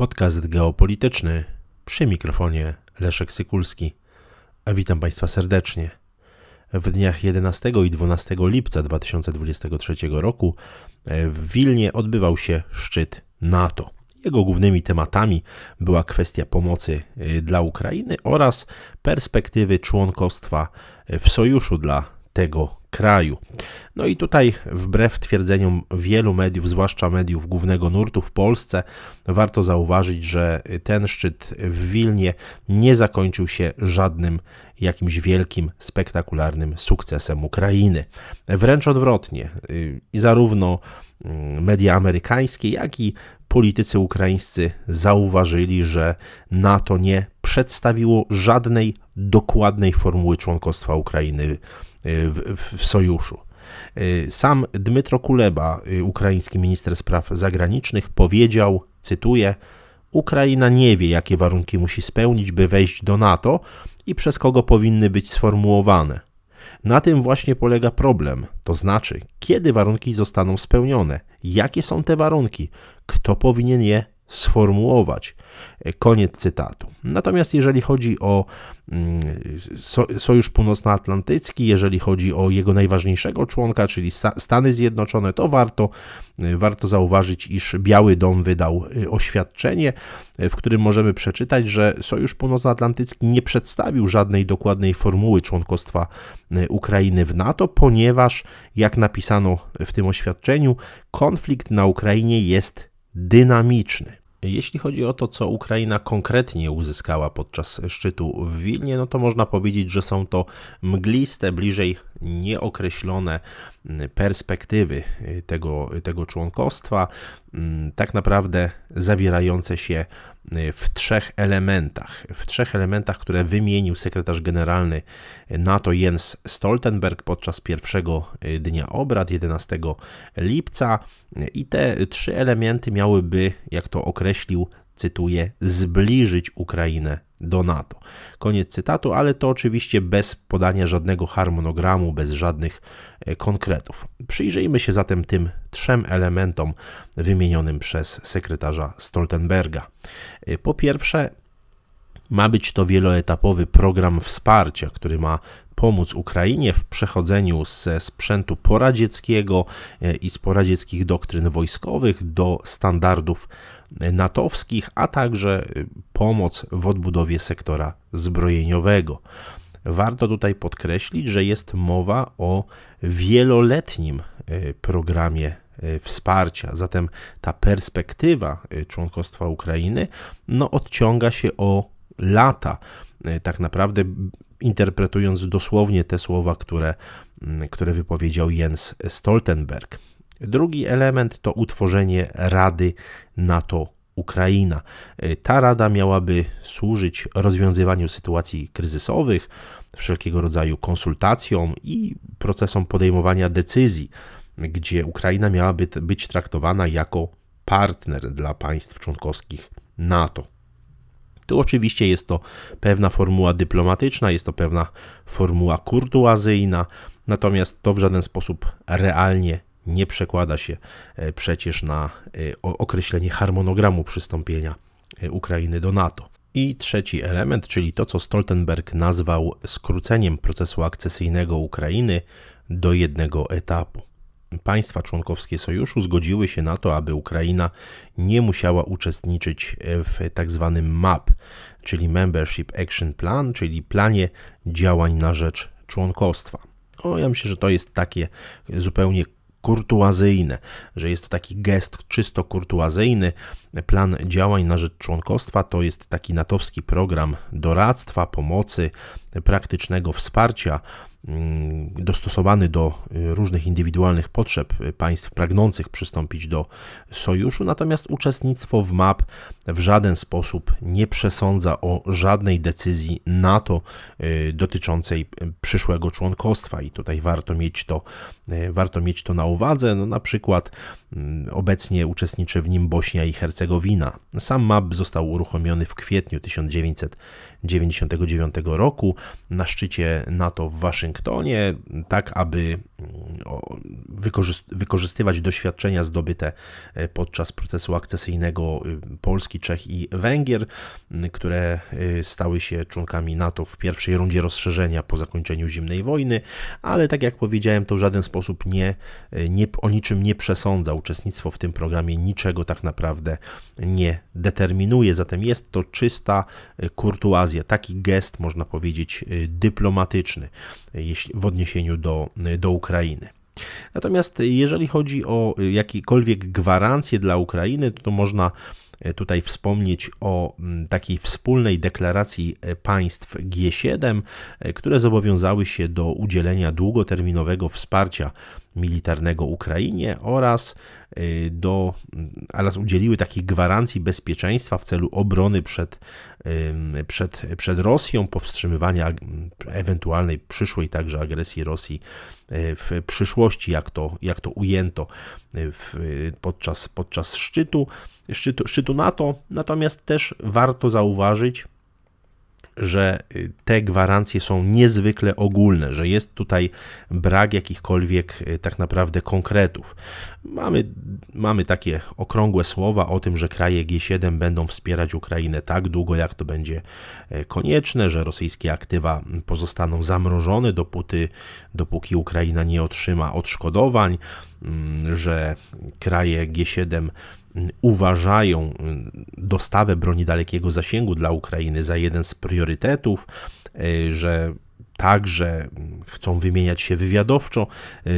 Podcast geopolityczny przy mikrofonie Leszek Sykulski. A witam Państwa serdecznie. W dniach 11 i 12 lipca 2023 roku e, w Wilnie odbywał się szczyt NATO. Jego głównymi tematami była kwestia pomocy e, dla Ukrainy oraz perspektywy członkostwa w sojuszu dla tego kraju. No i tutaj, wbrew twierdzeniom wielu mediów, zwłaszcza mediów głównego nurtu w Polsce, warto zauważyć, że ten szczyt w Wilnie nie zakończył się żadnym jakimś wielkim, spektakularnym sukcesem Ukrainy. Wręcz odwrotnie, y, zarówno mm, media amerykańskie, jak i politycy ukraińscy zauważyli, że NATO nie przedstawiło żadnej dokładnej formuły członkostwa Ukrainy Y, w, w sojuszu. Y, sam Dmytro Kuleba, y, ukraiński minister spraw zagranicznych, powiedział, cytuję, Ukraina nie wie, jakie warunki musi spełnić, by wejść do NATO i przez kogo powinny być sformułowane. Na tym właśnie polega problem, to znaczy, kiedy warunki zostaną spełnione, jakie są te warunki, kto powinien je sformułować. E, koniec cytatu. Natomiast jeżeli chodzi o mm, Sojusz Północnoatlantycki, jeżeli chodzi o jego najważniejszego członka, czyli Stany Zjednoczone, to warto, e, warto zauważyć, iż Biały Dom wydał e, oświadczenie, w którym możemy przeczytać, że Sojusz Północnoatlantycki nie przedstawił żadnej dokładnej formuły członkostwa Ukrainy w NATO, ponieważ, jak napisano w tym oświadczeniu, konflikt na Ukrainie jest dynamiczny. Jeśli chodzi o to, co Ukraina konkretnie uzyskała podczas szczytu w Wilnie, no to można powiedzieć, że są to mgliste, bliżej nieokreślone mm, perspektywy y, tego, y, tego członkostwa, mm, tak naprawdę zawierające się y, w trzech elementach. W trzech elementach, które wymienił sekretarz generalny NATO Jens Stoltenberg podczas pierwszego dnia obrad 11 lipca, i te trzy elementy miałyby, jak to określił, cytuję, zbliżyć Ukrainę do NATO. Koniec cytatu, ale to oczywiście bez podania żadnego harmonogramu, bez żadnych e, konkretów. Przyjrzyjmy się zatem tym trzem elementom wymienionym przez sekretarza Stoltenberga. E, po pierwsze, ma być to wieloetapowy program wsparcia, który ma pomóc Ukrainie w przechodzeniu ze sprzętu poradzieckiego e, i z poradzieckich doktryn wojskowych do standardów natowskich, a także e, pomoc w odbudowie sektora zbrojeniowego. Warto tutaj podkreślić, że jest mowa o wieloletnim e, programie wsparcia. Zatem ta perspektywa członkostwa Ukrainy no, odciąga się o lata. Tak naprawdę interpretując dosłownie te słowa, które, mm, które wypowiedział Jens Stoltenberg. Drugi element to utworzenie Rady NATO Ukraina. Ta rada miałaby służyć rozwiązywaniu sytuacji kryzysowych, wszelkiego rodzaju konsultacjom i procesom podejmowania decyzji, gdzie Ukraina miałaby być traktowana jako partner dla państw członkowskich NATO. Tu oczywiście jest to pewna formuła dyplomatyczna, jest to pewna formuła kurtuazyjna, natomiast to w żaden sposób realnie nie przekłada się e, przecież na e, określenie harmonogramu przystąpienia e, Ukrainy do NATO. I trzeci element, czyli to, co Stoltenberg nazwał skróceniem procesu akcesyjnego Ukrainy do jednego etapu państwa członkowskie sojuszu zgodziły się na to, aby Ukraina nie musiała uczestniczyć w tak zwanym MAP, czyli Membership Action Plan, czyli planie działań na rzecz członkostwa. O, ja myślę, że to jest takie zupełnie kurtuazyjne, że jest to taki gest czysto kurtuazyjny. Plan działań na rzecz członkostwa to jest taki natowski program doradztwa, pomocy, praktycznego wsparcia Mm, dostosowany do y, różnych indywidualnych potrzeb państw pragnących przystąpić do sojuszu, natomiast uczestnictwo w MAP w żaden sposób nie przesądza o żadnej decyzji NATO y, dotyczącej y, przyszłego członkostwa i tutaj warto mieć to, warto mieć to na uwadze. No, na przykład Mm, obecnie uczestniczy w nim Bośnia i Hercegowina. Sam MAP został uruchomiony w kwietniu 1999 roku na szczycie NATO w Waszyngtonie, tak aby mm, wykorzystywać doświadczenia zdobyte e, podczas procesu akcesyjnego y, Polski, Czech i Węgier, mm, które y, stały się członkami NATO w pierwszej rundzie rozszerzenia po zakończeniu zimnej wojny, ale tak jak powiedziałem, to w żaden sposób nie, e, nie o niczym nie przesądzał uczestnictwo w tym programie niczego tak naprawdę nie determinuje. Zatem jest to czysta e, kurtuazja, taki gest, można powiedzieć, e, dyplomatyczny e, w odniesieniu do, do Ukrainy. Natomiast jeżeli chodzi o jakiekolwiek gwarancje dla Ukrainy, to, to można E, tutaj wspomnieć o mm, takiej wspólnej deklaracji e, państw G7, e, które zobowiązały się do udzielenia długoterminowego wsparcia militarnego Ukrainie oraz, do, mm, oraz udzieliły takich gwarancji bezpieczeństwa w celu obrony przed, przed, przed Rosją, powstrzymywania ewentualnej przyszłej także agresji Rosji Y, w przyszłości, jak to, jak to ujęto y, w, podczas, podczas szczytu, szczytu, szczytu NATO. Natomiast też warto zauważyć, że y, te gwarancje są niezwykle ogólne, że jest tutaj brak jakichkolwiek y, tak naprawdę konkretów. Mamy, mamy takie okrągłe słowa o tym, że kraje G7 będą wspierać Ukrainę tak długo, jak to będzie e, konieczne, że rosyjskie aktywa pozostaną zamrożone, dopóty, dopóki Ukraina nie otrzyma odszkodowań, mm, że kraje G7 uważają y, dostawę broni dalekiego zasięgu dla Ukrainy za jeden z priorytetów, y, że także y, chcą wymieniać się wywiadowczo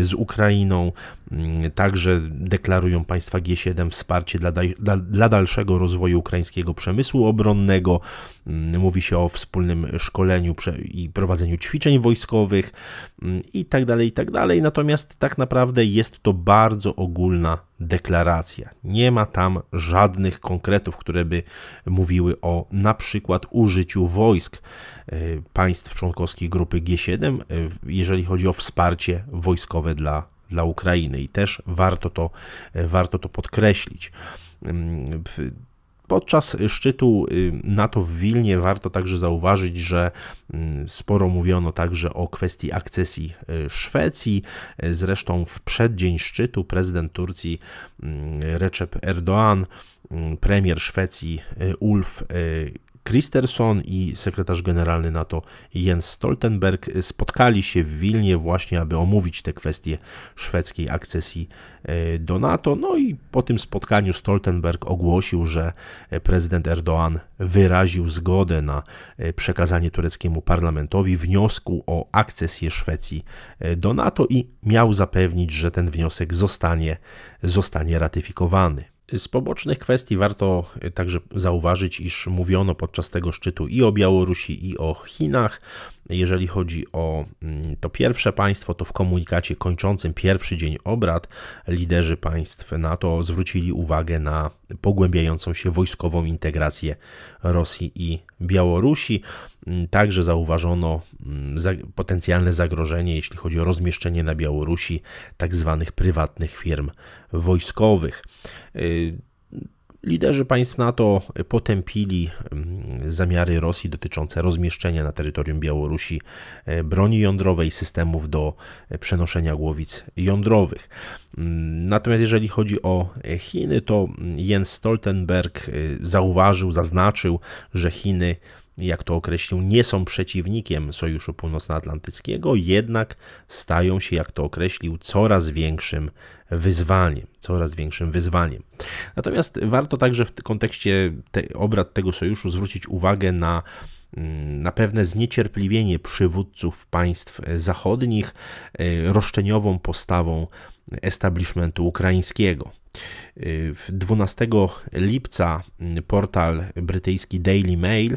z Ukrainą, Mm, także deklarują państwa G7 wsparcie dla, dla, dla, dalszego rozwoju ukraińskiego przemysłu obronnego. Mm, mówi się o wspólnym szkoleniu i prowadzeniu ćwiczeń wojskowych mm, itd., tak tak dalej. Natomiast tak naprawdę jest to bardzo ogólna deklaracja. Nie ma tam żadnych konkretów, które by mówiły o na przykład użyciu wojsk y, państw członkowskich grupy G7, y, jeżeli chodzi o wsparcie wojskowe dla dla Ukrainy i też warto to, e, warto to podkreślić. Mm, podczas szczytu y, NATO w Wilnie warto także zauważyć, że mm, sporo mówiono także o kwestii akcesji y, Szwecji. E, zresztą w przeddzień szczytu prezydent Turcji mm, Recep Erdoğan, premier Szwecji y, Ulf Christerson i sekretarz generalny NATO Jens Stoltenberg spotkali się w Wilnie właśnie, aby omówić te kwestie szwedzkiej akcesji e, do NATO. No i po tym spotkaniu Stoltenberg ogłosił, że e, prezydent Erdoğan wyraził zgodę na e, przekazanie tureckiemu parlamentowi wniosku o akcesję Szwecji do NATO i miał zapewnić, że ten wniosek zostanie, zostanie ratyfikowany. Z pobocznych kwestii warto e, także zauważyć, iż mówiono podczas tego szczytu i o Białorusi, i o Chinach. Jeżeli chodzi o mm, to pierwsze państwo, to w komunikacie kończącym pierwszy dzień obrad liderzy państw NATO zwrócili uwagę na pogłębiającą się wojskową integrację Rosji i Białorusi. Mm, także zauważono mm, potencjalne zagrożenie, jeśli chodzi o rozmieszczenie na Białorusi tak zwanych prywatnych firm wojskowych. E, Liderzy państw NATO potępili mm, zamiary Rosji dotyczące rozmieszczenia na terytorium Białorusi e, broni jądrowej, systemów do e, przenoszenia głowic jądrowych. Mm, natomiast jeżeli chodzi o e, Chiny, to mm, Jens Stoltenberg zauważył, zaznaczył, że Chiny jak to określił, nie są przeciwnikiem Sojuszu Północnoatlantyckiego, jednak stają się, jak to określił, coraz większym wyzwaniem, coraz większym wyzwaniem. Natomiast warto także w kontekście te, obrad tego sojuszu zwrócić uwagę na mm, na pewne zniecierpliwienie przywódców państw zachodnich e, roszczeniową postawą establishmentu ukraińskiego. 12 e, lipca mm, portal brytyjski Daily Mail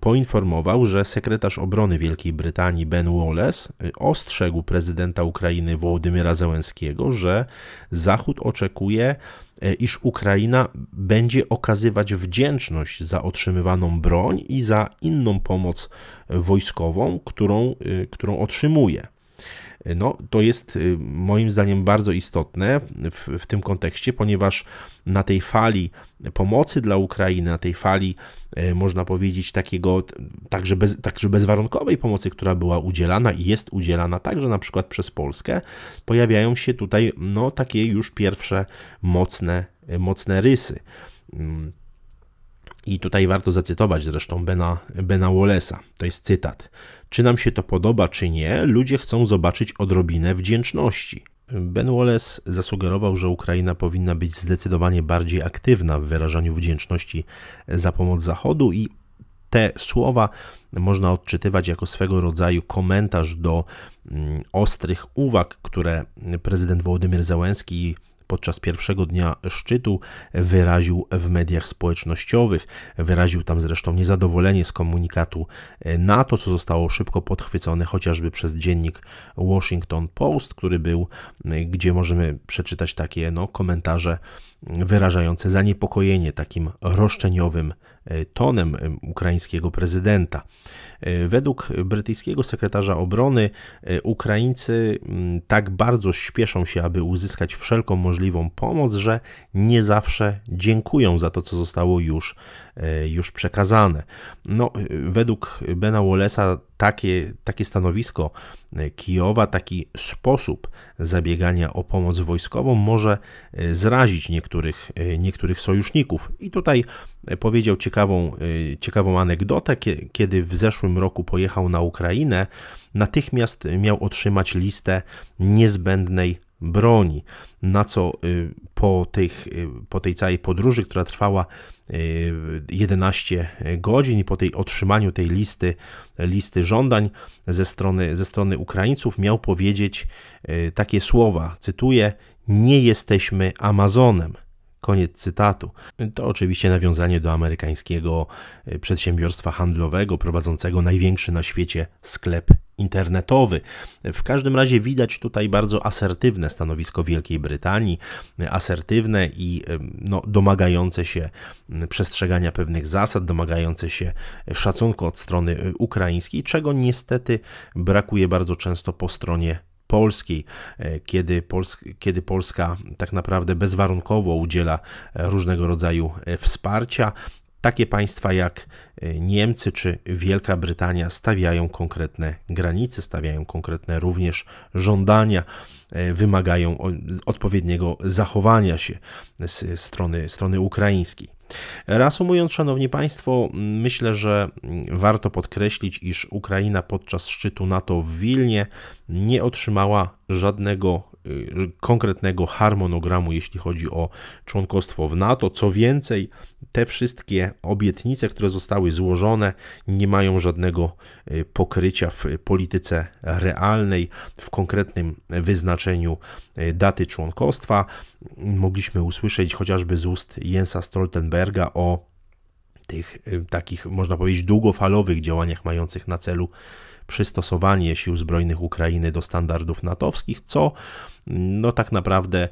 poinformował, że sekretarz obrony Wielkiej Brytanii Ben Wallace y, ostrzegł prezydenta Ukrainy Wołodymyra Zełenskiego, że Zachód oczekuje, e, iż Ukraina będzie okazywać wdzięczność za otrzymywaną broń i za inną pomoc wojskową, którą, y, którą otrzymuje. No, to jest y, moim zdaniem bardzo istotne w, w tym kontekście, ponieważ na tej fali pomocy dla Ukrainy, na tej fali, e, można powiedzieć, takiego także, bez, także bezwarunkowej pomocy, która była udzielana i jest udzielana także na przykład przez Polskę, pojawiają się tutaj no, takie już pierwsze mocne, mocne rysy. Mm, i tutaj warto zacytować zresztą Bena, Bena Wallace'a. To jest cytat. Czy nam się to podoba, czy nie, ludzie chcą zobaczyć odrobinę wdzięczności. Ben Wallace zasugerował, że Ukraina powinna być zdecydowanie bardziej aktywna w wyrażaniu wdzięczności za pomoc Zachodu i te słowa można odczytywać jako swego rodzaju komentarz do mm, ostrych uwag, które prezydent Wołodymyr Załęski podczas pierwszego dnia szczytu wyraził w mediach społecznościowych. Wyraził tam zresztą niezadowolenie z komunikatu e, NATO, co zostało szybko podchwycone chociażby przez dziennik Washington Post, który był, e, gdzie możemy przeczytać takie no, komentarze wyrażające zaniepokojenie takim roszczeniowym E, tonem e, ukraińskiego prezydenta. E, według brytyjskiego sekretarza obrony Ukraińcy mm, tak bardzo śpieszą się, aby uzyskać wszelką możliwą pomoc, że nie zawsze dziękują za to, co zostało już, już przekazane. No, według Bena Wallace'a takie, takie stanowisko e, Kijowa, taki sposób zabiegania o pomoc wojskową może e, zrazić niektórych, e, niektórych sojuszników. I tutaj powiedział ciekawą, ciekawą anegdotę, kiedy w zeszłym roku pojechał na Ukrainę, natychmiast miał otrzymać listę niezbędnej broni, na co y, po, tych, y, po tej całej podróży, która trwała 11 y, godzin i po tej otrzymaniu tej listy, listy żądań ze strony, ze strony Ukraińców miał powiedzieć takie słowa, cytuję, nie jesteśmy Amazonem. Koniec cytatu. To oczywiście nawiązanie do amerykańskiego e, przedsiębiorstwa handlowego prowadzącego największy na świecie sklep internetowy. W każdym razie widać tutaj bardzo asertywne stanowisko Wielkiej Brytanii, e, asertywne i e, no, domagające się przestrzegania pewnych zasad, domagające się szacunku od strony ukraińskiej, czego niestety brakuje bardzo często po stronie Polski, e, kiedy, Pols kiedy Polska tak naprawdę bezwarunkowo udziela e, różnego rodzaju e, wsparcia. Takie państwa jak e, Niemcy czy Wielka Brytania stawiają konkretne granice, stawiają konkretne również żądania, e, wymagają odpowiedniego zachowania się z strony, strony ukraińskiej. Reasumując, Szanowni Państwo, myślę, że warto podkreślić, iż Ukraina podczas szczytu NATO w Wilnie nie otrzymała żadnego Y, konkretnego harmonogramu, jeśli chodzi o członkostwo w NATO. Co więcej, te wszystkie obietnice, które zostały złożone, nie mają żadnego y, pokrycia w polityce realnej, w konkretnym wyznaczeniu y, daty członkostwa. Mogliśmy usłyszeć chociażby z ust Jensa Stoltenberga o tych y, takich, można powiedzieć, długofalowych działaniach mających na celu przystosowanie sił zbrojnych Ukrainy do standardów natowskich, co mm, no tak naprawdę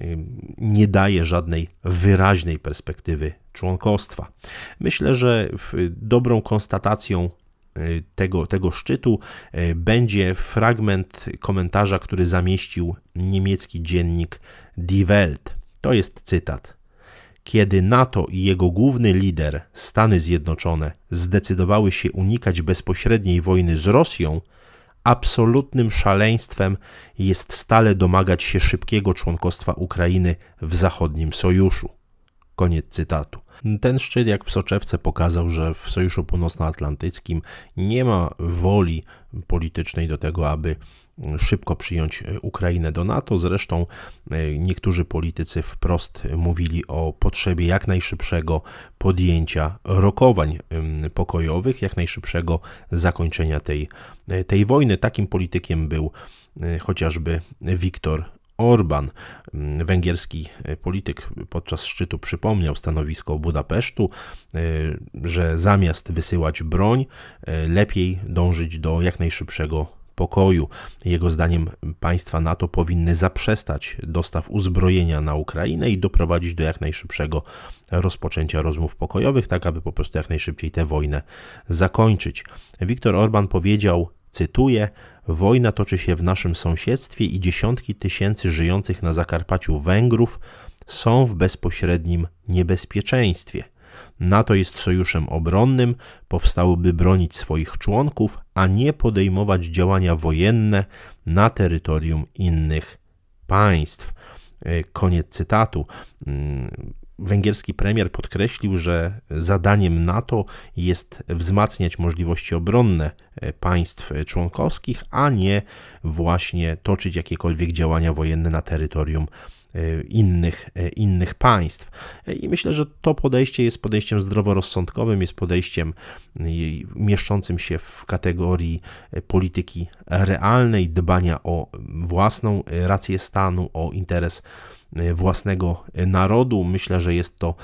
y, nie daje żadnej wyraźnej perspektywy członkostwa. Myślę, że dobrą konstatacją y, tego, tego szczytu będzie fragment komentarza, który zamieścił niemiecki dziennik Die Welt. To jest cytat. Kiedy NATO i jego główny lider, Stany Zjednoczone, zdecydowały się unikać bezpośredniej wojny z Rosją, absolutnym szaleństwem jest stale domagać się szybkiego członkostwa Ukrainy w zachodnim sojuszu. Koniec cytatu. Ten szczyt, jak w soczewce, pokazał, że w Sojuszu Północnoatlantyckim nie ma woli politycznej do tego, aby szybko przyjąć e, Ukrainę do NATO. Zresztą e, niektórzy politycy wprost mówili o potrzebie jak najszybszego podjęcia rokowań pokojowych, jak najszybszego zakończenia tej, e, tej wojny. Takim politykiem był chociażby Viktor Orban, węgierski polityk, podczas szczytu przypomniał stanowisko Budapesztu, że zamiast wysyłać broń, lepiej dążyć do jak najszybszego pokoju. Jego zdaniem państwa NATO powinny zaprzestać dostaw uzbrojenia na Ukrainę i doprowadzić do jak najszybszego rozpoczęcia rozmów pokojowych, tak aby po prostu jak najszybciej tę wojnę zakończyć. Viktor Orban powiedział, cytuję, Wojna toczy się w naszym sąsiedztwie i dziesiątki tysięcy żyjących na Zakarpaciu Węgrów są w bezpośrednim niebezpieczeństwie. NATO jest sojuszem obronnym, powstałoby bronić swoich członków, a nie podejmować działania wojenne na terytorium innych państw. E, koniec cytatu. Mm, węgierski premier podkreślił, że zadaniem NATO jest wzmacniać możliwości obronne e, państw członkowskich, a nie właśnie toczyć jakiekolwiek działania wojenne na terytorium państw E, innych, e, innych państw. E, I myślę, że to podejście jest podejściem zdroworozsądkowym, jest podejściem mieszczącym się w kategorii polityki realnej, dbania o własną rację stanu, o interes własnego narodu. Myślę, że jest to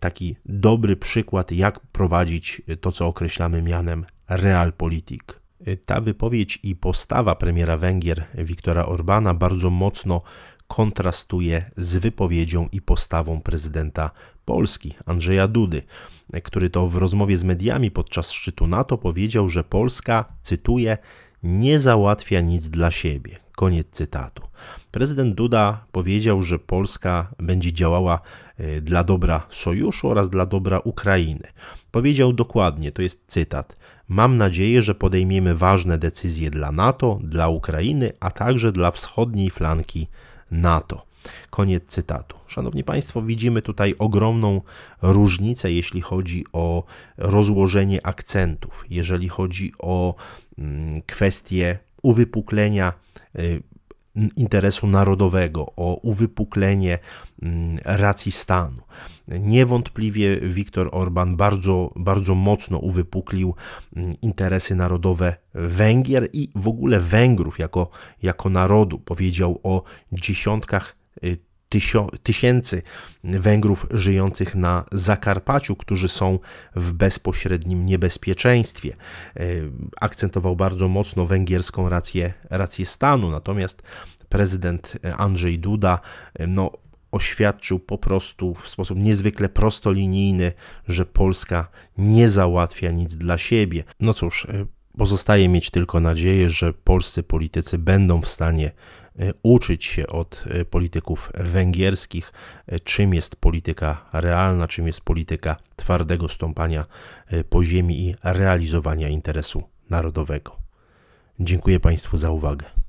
taki dobry przykład, jak prowadzić to, co określamy mianem realpolitik. Ta wypowiedź i postawa premiera Węgier Viktora Orbana bardzo mocno kontrastuje z wypowiedzią i postawą prezydenta Polski Andrzeja Dudy, który to w rozmowie z mediami podczas szczytu NATO powiedział, że Polska, cytuję, nie załatwia nic dla siebie. Koniec cytatu. Prezydent Duda powiedział, że Polska będzie działała e, dla dobra sojuszu oraz dla dobra Ukrainy. Powiedział dokładnie, to jest cytat. Mam nadzieję, że podejmiemy ważne decyzje dla NATO, dla Ukrainy, a także dla wschodniej flanki NATO. Koniec cytatu. Szanowni Państwo, widzimy tutaj ogromną różnicę, jeśli chodzi o rozłożenie akcentów, jeżeli chodzi o mm, kwestie uwypuklenia y, interesu narodowego, o uwypuklenie mm, racji stanu. Niewątpliwie Viktor Orban bardzo, bardzo mocno uwypuklił mm, interesy narodowe Węgier i w ogóle Węgrów jako, jako narodu. Powiedział o dziesiątkach y, tysięcy Węgrów żyjących na Zakarpaciu, którzy są w bezpośrednim niebezpieczeństwie. E, akcentował bardzo mocno węgierską rację, rację stanu, natomiast prezydent Andrzej Duda e, no, oświadczył po prostu w sposób niezwykle prostolinijny, że Polska nie załatwia nic dla siebie. No cóż, e, pozostaje mieć tylko nadzieję, że polscy politycy będą w stanie E, uczyć się od e, polityków węgierskich, e, czym jest polityka realna, czym jest polityka twardego stąpania po ziemi i realizowania interesu narodowego. Dziękuję Państwu za uwagę.